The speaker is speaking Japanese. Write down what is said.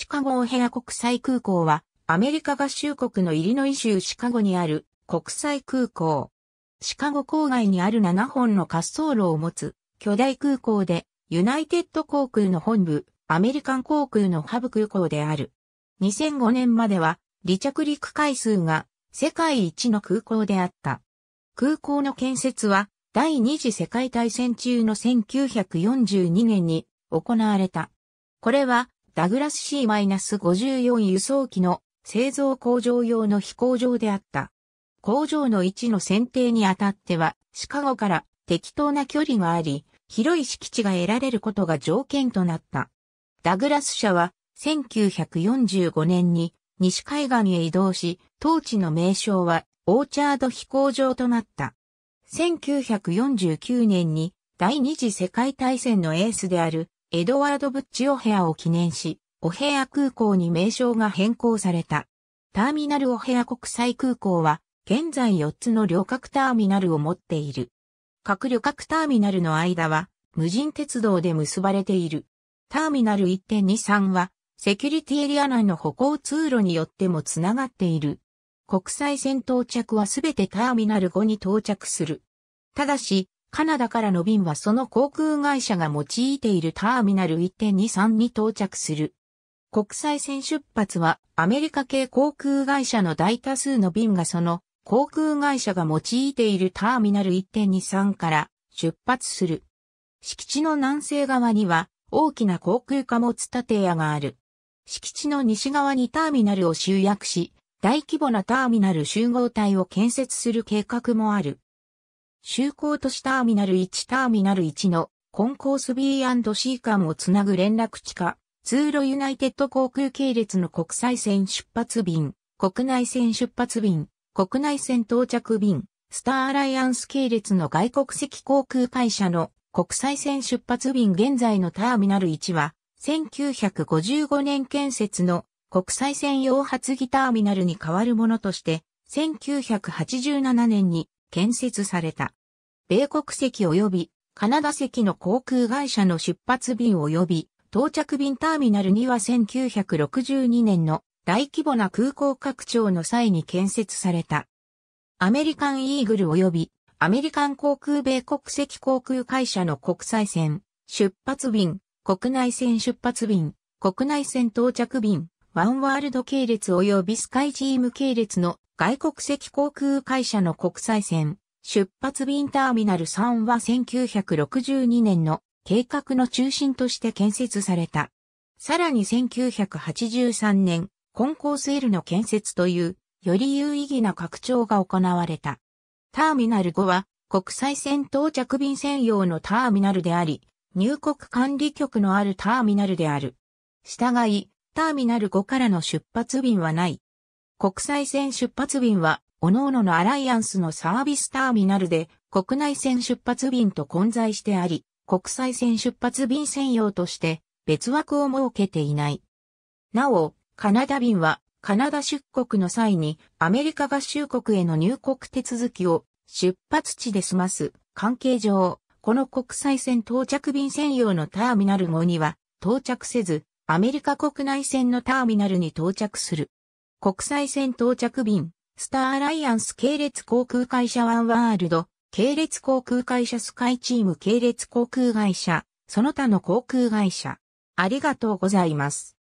シカゴオヘア国際空港は、アメリカ合衆国のイリノイ州シカゴにある国際空港。シカゴ郊外にある7本の滑走路を持つ巨大空港で、ユナイテッド航空の本部、アメリカン航空のハブ空港である。2005年までは、離着陸回数が世界一の空港であった。空港の建設は、第二次世界大戦中の1942年に行われた。これはダグラス C-54 輸送機の製造工場用の飛行場であった。工場の位置の選定にあたっては、シカゴから適当な距離があり、広い敷地が得られることが条件となった。ダグラス社は1945年に西海岸へ移動し、当地の名称はオーチャード飛行場となった。1949年に第二次世界大戦のエースであるエドワード・ブッチ・オヘアを記念し、オヘア空港に名称が変更された。ターミナルオヘア国際空港は、現在4つの旅客ターミナルを持っている。各旅客ターミナルの間は、無人鉄道で結ばれている。ターミナル1.23は、セキュリティエリア内の歩行通路によってもつながっている。国際線到着はすべてターミナル後に到着する。ただし、カナダからの便はその航空会社が用いているターミナル1.23に到着する。国際線出発はアメリカ系航空会社の大多数の便がその航空会社が用いているターミナル1.23から出発する。敷地の南西側には大きな航空貨物建屋がある。敷地の西側にターミナルを集約し、大規模なターミナル集合体を建設する計画もある。就航都市ターミナル1ターミナル1のコンコース B&C 間をつなぐ連絡地下、通路ユナイテッド航空系列の国際線出発便、国内線出発便、国内線到着便、スターアライアンス系列の外国籍航空会社の国際線出発便現在のターミナル1は、1955年建設の国際線用発議ターミナルに変わるものとして、1987年に建設された。米国籍及びカナダ籍の航空会社の出発便及び到着便ターミナルには1962年の大規模な空港拡張の際に建設された。アメリカンイーグル及びアメリカン航空米国籍航空会社の国際線、出発便、国内線出発便、国内線到着便、ワンワールド系列及びスカイチーム系列の外国籍航空会社の国際線、出発便ターミナル3は1962年の計画の中心として建設された。さらに1983年、コンコース L の建設という、より有意義な拡張が行われた。ターミナル5は、国際線到着便専用のターミナルであり、入国管理局のあるターミナルである。従い、ターミナル5からの出発便はない。国際線出発便は各々のアライアンスのサービスターミナルで国内線出発便と混在してあり、国際線出発便専用として別枠を設けていない。なお、カナダ便はカナダ出国の際にアメリカ合衆国への入国手続きを出発地で済ます関係上、この国際線到着便専用のターミナル後には到着せず、アメリカ国内線のターミナルに到着する。国際線到着便スターアライアンス系列航空会社ワンワールド、系列航空会社スカイチーム系列航空会社、その他の航空会社。ありがとうございます。